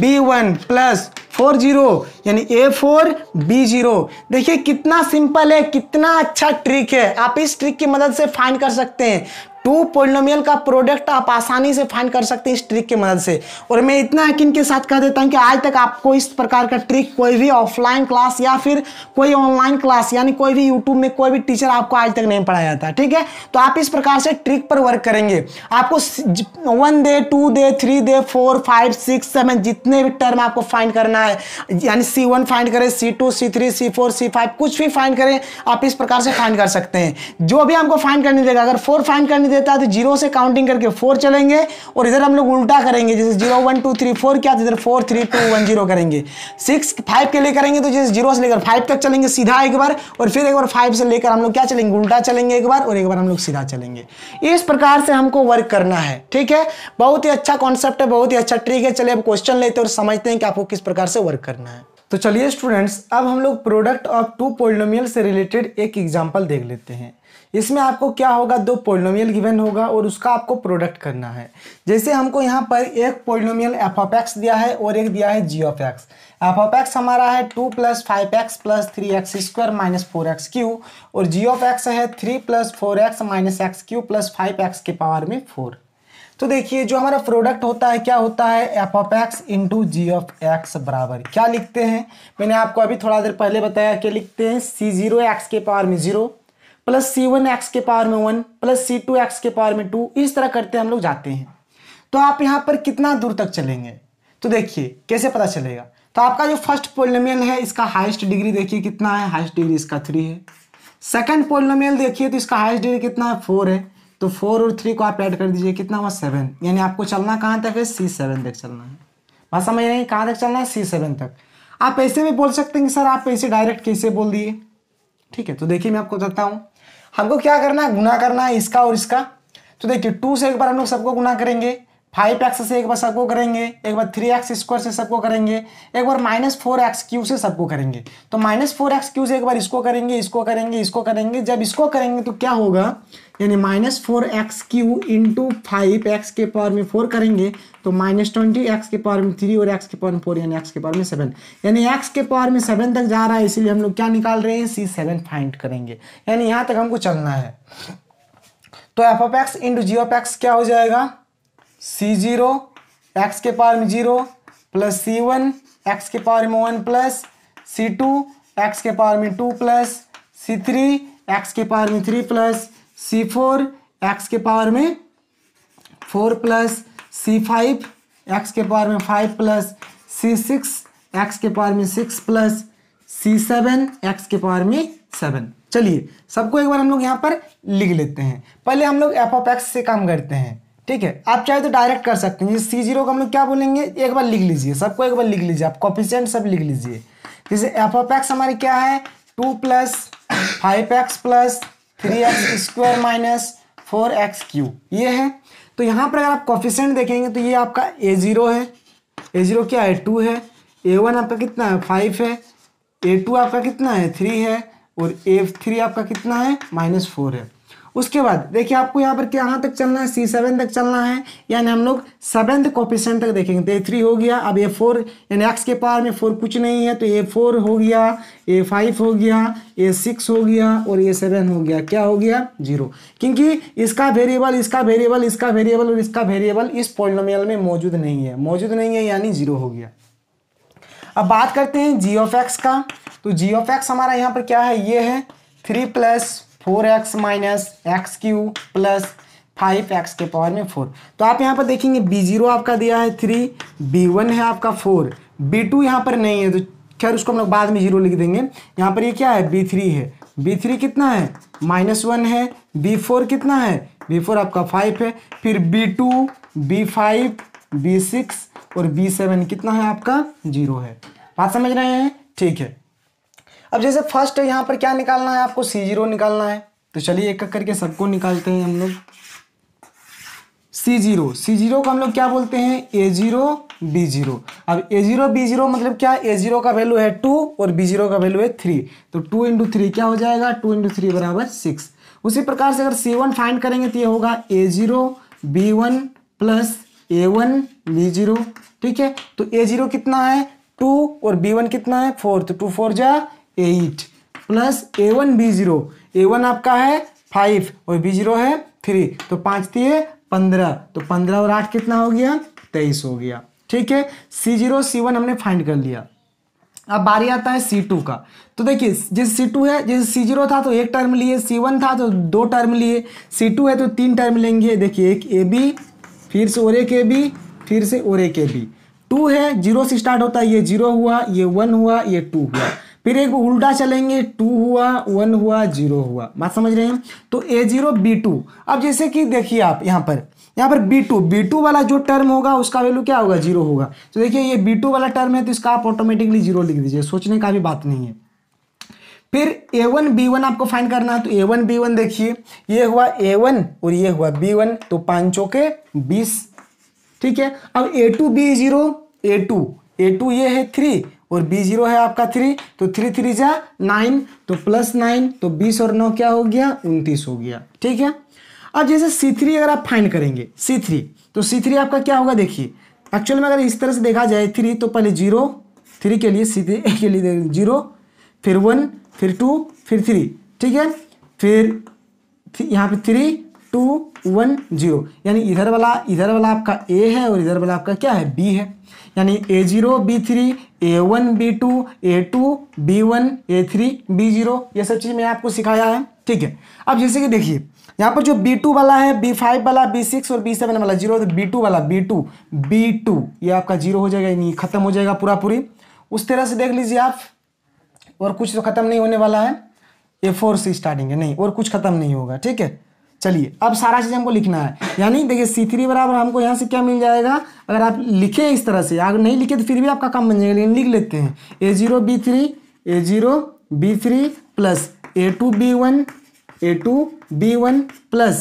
b one plus four zero यानी ए फोर बी जीरो देखिए कितना सिंपल है कितना अच्छा ट्रिक है आप इस ट्रिक की मदद से फाइंड कर सकते हैं टू पोलिनोमियल का प्रोडक्ट आप आसानी से फाइंड कर सकते हैं इस ट्रिक की मदद से और मैं इतना यकीन के साथ कह देता हूं कि आज तक आपको इस प्रकार का ट्रिक कोई भी ऑफलाइन क्लास या फिर कोई ऑनलाइन क्लास यानी कोई भी यूट्यूब में कोई भी टीचर आपको आज तक नहीं पढ़ाया जाता ठीक है तो आप इस प्रकार से ट्रिक पर वर्क करेंगे आपको one day two day three day four five six seven जितने भी टर्म आपको फाइंड करना है यानी सी वन फाइंड करें c two c three c four c five कुछ भी फाइंड करें आप इस प्रकार से फाइंड कर सकते हैं जो भी हमको फाइंड करने देगा अगर फोर फाइंड करने देता है तो जीरो से काउंटिंग करके फोर चलेंगे और इधर हम लोग उल्टा करेंगे जैसे zero one two three four क्या इधर four three two one zero करेंगे सिक्स फाइव के लिए करेंगे तो जैसे जीरो से लेकर फाइव तक चलेंगे सीधा एक बार और फिर एक बार फाइव से लेकर हम लोग क्या चलेंगे उल्टा चलेंगे एक बार और एक बार हम लोग सीधा चलेंगे इस प्रकार से हमको वर्क करना है ठीक है बहुत ही अच्छा कॉन्सेप्ट है बहुत ही अच्छा ट्रिक है चले अब क्वेश्चन लेते हैं और समझते हैं कि आपको किस प्रकार से वर्क करना है तो चलिए स्टूडेंट्स अब हम लोग प्रोडक्ट ऑफ टू पोलिनोमियल से रिलेटेड एक एग्जाम्पल देख लेते हैं इसमें आपको क्या होगा दो पोलिनोमियल गिवन होगा और उसका आपको प्रोडक्ट करना है जैसे हमको यहाँ पर एक पोलिनोमियल एफ ऑफ एक्स दिया है और एक दिया है g of x f of x हमारा है two plus five x plus three x square minus four x cube और जी ऑफ एक्स है three plus four x minus x cube plus five x के power में four तो देखिए जो हमारा प्रोडक्ट होता है क्या होता है f of x into g of x बराबर क्या लिखते हैं मैंने आपको अभी थोड़ा देर पहले बताया क्या लिखते हैं सी जीरो एक्स के पावर में zero plus c one x के पावर में one plus c two x के पावर में टू इस तरह करते हम लोग जाते हैं तो आप यहाँ पर कितना दूर तक चलेंगे तो देखिए कैसे पता चलेगा तो आपका जो फर्स्ट पोलिनोमियल है इसका हाइस्ट डिग्री देखिए कितना है हाइस्ट डिग्री इसका थ्री है सेकेंड पोलिनोमियल देखिए तो इसका हाइस्ट डिग्री कितना है फोर है तो फोर और थ्री को आप ऐड कर दीजिए कितना हुआ सेवन यानी आपको चलना कहाँ तक है सी सेवन तक चलना है बस समझ रहे हैं कहाँ तक चलना है सी सेवन तक आप ऐसे भी बोल सकते हैं कि सर आप ऐसे डायरेक्ट कैसे बोल दिए ठीक है तो देखिए मैं आपको बताता हूँ हमको क्या करना है गुना करना है इसका और इसका तो देखिए टू से एक बार हम लोग सबको गुना करेंगे फाइव एक्स से एक बार सबको करेंगे एक बार थ्री एक्स स्क्वायर से सबको करेंगे एक बार माइनस फोर एक्स क्यू से सबको करेंगे तो माइनस फोर एक्स क्यू से एक बार इसको करेंगे इसको करेंगे इसको करेंगे जब इसको करेंगे तो क्या होगा यानी minus four x cube into five x के पावर में फोर करेंगे तो माइनस ट्वेंटी एक्स के पावर में थ्री और एक्स के पावर में फोर यानी एक्स के पावर में सेवन यानी एक्स के पावर में सेवन तक जा रहा है इसीलिए हम लोग क्या निकाल रहे हैं सी सेवन फाइंड करेंगे यानी यहाँ तक हमको चलना है तो f of x into g of x क्या हो जाएगा सी जीरो एक्स के पार में zero plus c one x के पार में one plus c two x के पार में two plus c three x के पार में three plus c four x के पावर में four plus c five x के पावर में five plus c six x के पावर में six plus c seven x के पावर में सेवन चलिए सबको एक बार हम लोग यहाँ पर लिख लेते हैं पहले हम लोग एफ ऑफ एक्स से काम करते हैं ठीक है आप चाहे तो डायरेक्ट कर सकते हैं सी जीरो को हम लोग क्या बोलेंगे एक बार लिख लीजिए सबको एक बार लिख लीजिए आप कॉपिशेंट सब लिख लीजिए जैसे एफ ऑफ एक्स हमारे क्या है two plus five x plus three x square minus four x cube ये है तो यहाँ पर अगर आप कॉफिशेंट देखेंगे तो ये आपका ए जीरो है ए जीरो क्या है टू है ए वन आपका कितना है फाइव है ए टू आपका कितना है थ्री है और ए थ्री आपका कितना है माइनस फोर है उसके बाद देखिए आपको यहाँ पर क्या तक चलना है सी सेवन तक चलना है यानी हम लोग सेवेंथ कॉपिशन तक देखेंगे तो ए थ्री हो गया अब ए फोर यानी एक्स के पार में फोर कुछ नहीं है तो ए फोर हो गया ए फाइव हो गया ए सिक्स हो गया और ए सेवन हो गया क्या हो गया जीरो क्योंकि इसका वेरिएबल इसका वेरिएबल इसका वेरिएबल और इसका वेरिएबल इस पॉलिनोमियल में मौजूद नहीं है मौजूद नहीं है यानी जीरो हो गया अब बात करते हैं जी ऑफ एक्स का तो जी ऑफ एक्स हमारा यहाँ पर क्या है ये है three plus four x minus x cube plus five x के पावर में फोर तो आप यहाँ पर देखेंगे बी जीरो आपका दिया है थ्री बी वन है आपका फोर बी टू यहाँ पर नहीं है तो खैर उसको हम लोग बाद में जीरो लिख देंगे यहाँ पर ये यह क्या है बी थ्री है बी थ्री कितना है माइनस वन है बी फोर कितना है बी फोर आपका फाइव है फिर b two b five b six और बी सेवन कितना है आपका जीरो है बात समझ रहे हैं ठीक है अब जैसे फर्स्ट यहाँ पर क्या निकालना है आपको सी जीरो निकालना है तो चलिए एक एक करके सबको निकालते हैं हम लोग सी जीरो सी जीरो को हम लोग क्या बोलते हैं ए जीरो बी जीरो अब ए जीरो बी जीरो मतलब क्या ए जीरो का वैल्यू है टू और बी जीरो का वैल्यू है थ्री तो टू इंटू थ्री क्या हो जाएगा टू इंटू थ्री बराबर सिक्स उसी प्रकार से अगर सी वन फाइंड करेंगे तो ये होगा a zero b one plus a one b zero ठीक है तो ए जीरो कितना है टू और बी वन कितना है फोर तो टू फोर जा eight plus a one b zero a one आपका है फाइव और बी ज़ीरो है थ्री तो पाँच है पंद्रह तो पंद्रह और आठ कितना हो गया तेईस हो गया ठीक है सी जीरो सी वन हमने फाइंड कर लिया अब बारी आता है सी टू का तो देखिए जैसे सी टू है जैसे सी जीरो था तो एक टर्म लिए सी वन था तो दो टर्म लिए सी टू है तो तीन टर्म लेंगे देखिए एक ए बी फिर से और एक ए बी फिर से और एक ए बी टू है जीरो से स्टार्ट होता है ये जीरो हुआ ये वन हुआ ये टू हुआ फिर एक उल्टा चलेंगे टू हुआ वन हुआ जीरो हुआ बात समझ रहे हैं तो ए जीरो बी टू अब जैसे कि देखिए आप यहाँ पर यहाँ पर बी टू बी टू वाला जो टर्म होगा उसका वैल्यू क्या होगा जीरो होगा तो देखिए ये बी टू वाला टर्म है तो इसका आप ऑटोमेटिकली जीरो लिख दीजिए सोचने का भी बात नहीं है फिर ए वन बी वन आपको फाइन करना है तो ए वन बी वन देखिए ये हुआ ए वन और ये हुआ बी वन तो पांचों के बीस ठीक है अब a two b zero a two a two ये है थ्री और बी जीरो है आपका थ्री तो थ्री थ्री जा नाइन तो प्लस नाइन तो बीस और नौ क्या हो गया उनतीस हो गया ठीक है अब जैसे सी थ्री अगर आप फाइंड करेंगे सी थ्री तो सी थ्री आपका क्या होगा देखिए एक्चुअल में अगर इस तरह से देखा जाए थ्री तो पहले जीरो थ्री के लिए सी थ्री के लिए जीरो फिर वन फिर टू फिर थ्री ठीक है फिर यहाँ पे थ्री टू वन जीरो यानी इधर वाला इधर वाला आपका ए है और इधर वाला आपका क्या है बी है यानी a zero b three a one b two a two b one a three b zero ये सब चीज़ मैंने आपको सिखाया है ठीक है अब जैसे कि देखिए यहाँ पर जो बी टू वाला है बी फाइव वाला बी सिक्स और बी सेवन वाला जीरो बी टू वाला बी टू बी टू ये आपका जीरो हो जाएगा यानी खत्म हो जाएगा पूरा पूरी उस तरह से देख लीजिए आप और कुछ तो खत्म नहीं होने वाला है ए फोर से स्टार्टिंग है नहीं और कुछ खत्म नहीं होगा ठीक है चलिए अब सारा चीज़ हमको लिखना है यानी देखिए सी थ्री बराबर हमको यहाँ से क्या मिल जाएगा अगर आप लिखे इस तरह से अगर नहीं लिखे तो फिर भी आपका काम बन जाएगा लेकिन लिख लेते हैं a zero b three a zero b three plus a two b one a two b one plus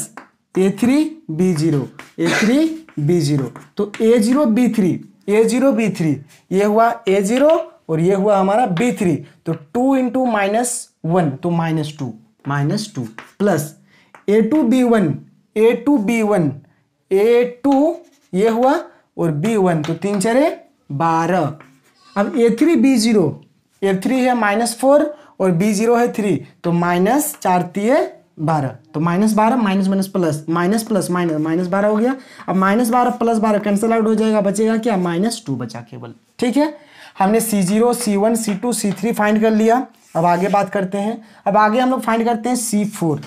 a three b zero a three b zero तो a zero b three a zero b three ये हुआ a zero और ये हुआ हमारा b three तो two into minus one तो minus two minus two plus a two b one a two b one a two ये हुआ और बी वन तो तीन चारे बारह अब a three b zero a three है माइनस फोर और बी जीरो है थ्री तो माइनस चार है बारह तो माइनस बारह minus minus plus minus plus minus minus बारह हो गया अब माइनस बारह प्लस बारह कैंसिल आउट हो जाएगा बचेगा क्या माइनस टू बचा केवल ठीक है हमने c zero c one c two c three find कर लिया अब आगे बात करते हैं अब आगे हम लोग फाइंड करते हैं सी फोर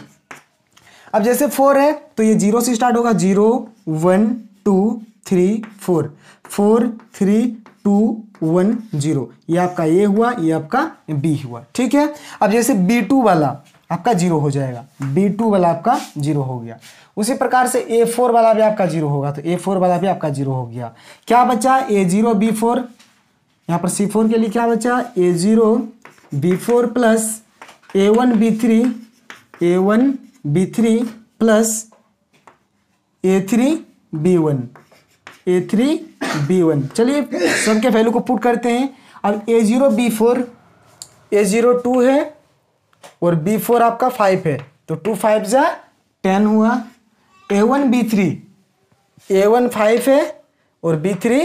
अब जैसे फोर है तो ये जीरो से स्टार्ट होगा zero one two three four four three two one zero ये आपका ए हुआ ये आपका बी हुआ ठीक है अब जैसे बी टू वाला आपका जीरो हो जाएगा बी टू वाला आपका जीरो हो गया उसी प्रकार से ए फोर वाला भी आपका जीरो होगा तो ए फोर वाला भी आपका जीरो हो गया क्या बचा ए जीरो बी फोर यहाँ पर सी फोर के लिए क्या बचा a zero b four plus a one b three a one b three plus a three b one a three b one चलिए सबके वैल्यू को पुट करते हैं अब a zero b four a zero two है और b four आपका five है तो टू फाइव ज़ा टेन हुआ a one b three a one five है और बी थ्री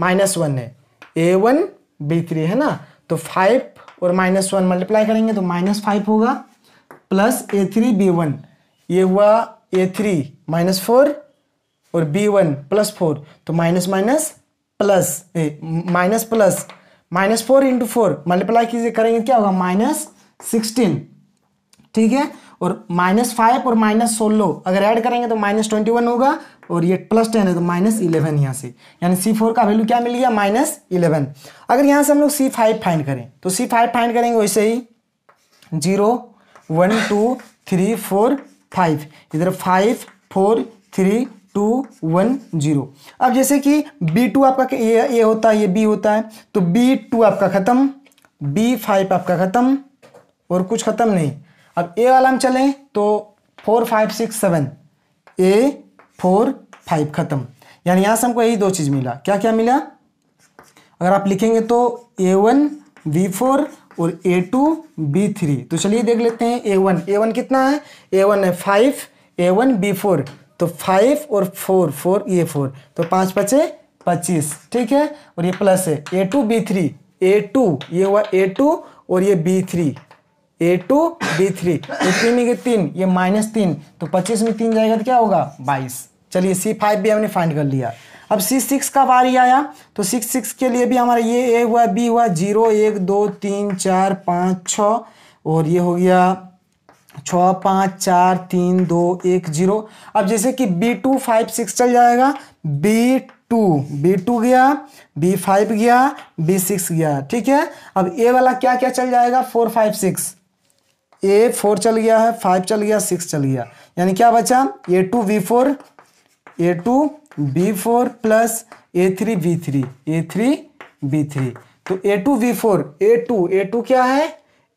माइनस वन है ए वन बी थ्री है ना तो फाइव और माइनस वन मल्टीप्लाई करेंगे तो माइनस फाइव होगा plus a three b one ये हुआ तो ए थ्री माइनस फोर और बी वन प्लस फोर तो minus minus plus a minus plus minus four into four multiply कीजिए करेंगे क्या होगा माइनस सिक्सटीन ठीक है और माइनस फाइव और माइनस सोलह अगर ऐड करेंगे तो माइनस ट्वेंटी वन होगा और ये प्लस टेन है तो माइनस इलेवन यहाँ से यानी सी फोर का वैल्यू क्या मिल गया माइनस इलेवन अगर यहाँ से हम लोग सी फाइव फाइंड करें तो सी फाइव फाइंड करेंगे वैसे ही zero one two three four five इधर five four three two one zero अब जैसे कि बी टू आपका ए ए होता है ये बी होता है तो बी टू आपका ख़त्म बी फाइव आपका ख़त्म और कुछ ख़त्म नहीं अब ए वाला हम चलें तो four five six seven a four five ख़त्म यानी यहाँ से हमको यही दो चीज़ मिला क्या क्या मिला अगर आप लिखेंगे तो ए वन वी फोर और ए टू बी थ्री तो चलिए देख लेते हैं ए वन ए वन कितना है ए वन है five a one b four तो फाइव और फोर फोर ये फोर तो पाँच पचे पच्चीस ठीक है और ये प्लस है a two b three a two ये हुआ ए टू और ये b three a two b three ये तीन में तीन ये माइनस तीन तो पच्चीस में तीन जाएगा तो क्या होगा बाईस चलिए सी फाइव भी हमने फाइंड कर लिया अब सी सिक्स का बारी आया तो सिक्स सिक्स के लिए भी हमारा ये ए हुआ बी हुआ जीरो एक दो तीन चार पाँच छ और ये हो गया छः पाँच चार तीन दो एक जीरो अब जैसे कि बी टू फाइव सिक्स चल जाएगा बी टू बी टू गया बी फाइव गया बी सिक्स गया ठीक है अब ए वाला क्या क्या चल जाएगा four five six a four चल गया है फाइव चल गया सिक्स चल गया यानी क्या बचा a two b four a two b four plus a three b three a three b three तो a two b four a two a two क्या है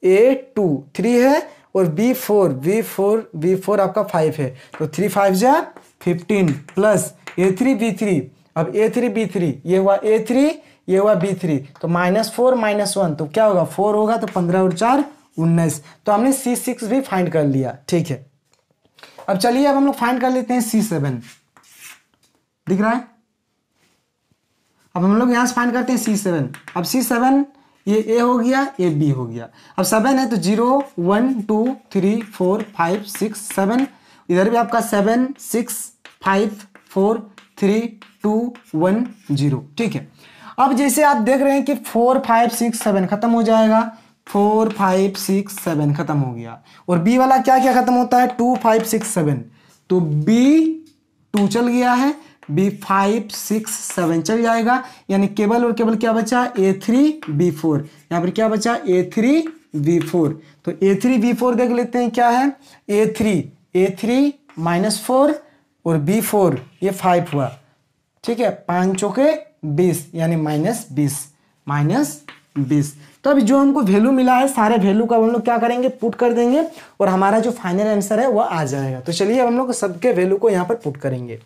ए टू थ्री है और b four b four b four आपका five है तो three five जा fifteen plus a three b three अब ए थ्री बी थ्री ये हुआ ए थ्री ये हुआ बी थ्री तो माइनस फोर माइनस वन तो क्या होगा फोर होगा तो पंद्रह और चार उन्नीस तो हमने सी सिक्स भी फाइंड कर लिया ठीक है अब चलिए अब हम लोग फाइंड कर लेते हैं सी सेवन दिख रहा है अब हम लोग यहां से फाइन करते हैं सी सेवन अब सी सेवन ये ए हो गया ए बी हो गया अब सेवन है तो zero one two three four five six seven इधर भी आपका seven six five four three two one zero ठीक है अब जैसे आप देख रहे हैं कि फोर फाइव सिक्स सेवन खत्म हो जाएगा फोर फाइव सिक्स सेवन खत्म हो गया और बी वाला क्या क्या खत्म होता है टू फाइव सिक्स सेवन तो बी टू चल गया है बी फाइव सिक्स सेवन चल जाएगा यानी केवल और केवल क्या बचा ए थ्री बी फोर यहाँ पर क्या बचा ए थ्री बी फोर तो ए थ्री बी फोर देख लेते हैं क्या है a three a three minus four और बी फोर ये फाइव हुआ ठीक है पाँच चौके बीस यानी माइनस बीस माइनस बीस तो अभी जो हमको वैल्यू मिला है सारे वैल्यू का हम लोग क्या करेंगे पुट कर देंगे और हमारा जो फाइनल आंसर है वह आ जाएगा तो चलिए हम लोग सबके वैल्यू को यहाँ पर पुट करेंगे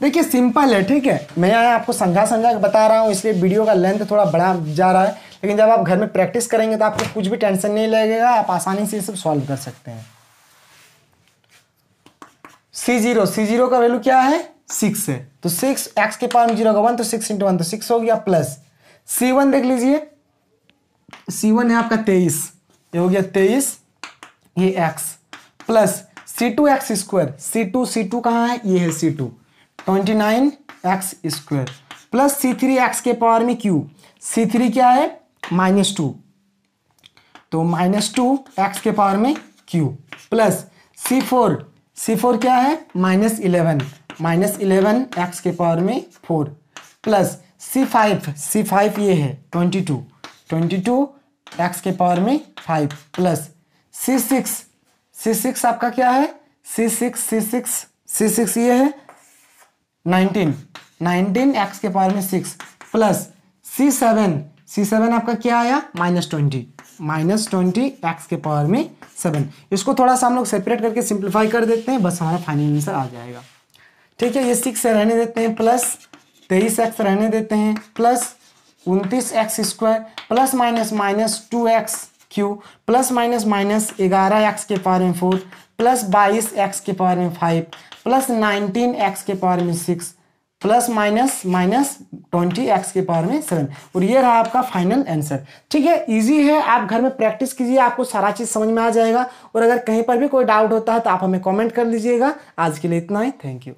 देखिए सिंपल है ठीक है मैं यहाँ आपको समझा समझा के बता रहा हूँ इसलिए वीडियो का लेंथ थोड़ा बढ़ा जा रहा है लेकिन जब आप घर में प्रैक्टिस करेंगे तो आपको कुछ भी टेंशन नहीं लगेगा आप आसानी से सब सॉल्व कर सकते हैं सी जीरो सी जीरो का वैल्यू क्या है सिक्स है तो सिक्स एक्स के पावर में जीरो का वन तो सिक्स इंटू वन तो सिक्स हो गया प्लस सी वन देख लीजिए सी वन है आपका तेईस ये हो गया तेईस ये x plus c two x square c two c two कहाँ है ये है c two twenty nine x plus c three x के पावर में क्यू सी थ्री क्या है माइनस टू तो माइनस टू एक्स के पावर में cube plus c four c four क्या है minus eleven minus eleven x के पावर में four plus c five c five ये है twenty to twenty two x के पावर में five plus c six c six आपका क्या है c six c six c six ये है नाइनटीन नाइनटीन एक्स के पावर में six plus c seven c seven आपका क्या आया minus twenty minus twenty x के पावर में सेवन इसको थोड़ा सा हम लोग सेपरेट करके सिंप्लीफाई कर देते हैं बस हमारा फाइनल आंसर आ जाएगा ठीक है ये सिक्स रहने देते हैं प्लस तेईस एक्स रहने देते हैं प्लस उनतीस x square plus minus minus two x cube plus minus minus ग्यारह एक्स के पावर में फोर प्लस बाईस एक्स के पावर में फाइव प्लस नाइनटीन एक्स के पावर में six plus minus minus twenty x के पावर में सेवन और ये रहा आपका फाइनल आंसर ठीक है इजी है आप घर में प्रैक्टिस कीजिए आपको सारा चीज़ समझ में आ जाएगा और अगर कहीं पर भी कोई डाउट होता है तो आप हमें कमेंट कर लीजिएगा आज के लिए इतना ही थैंक यू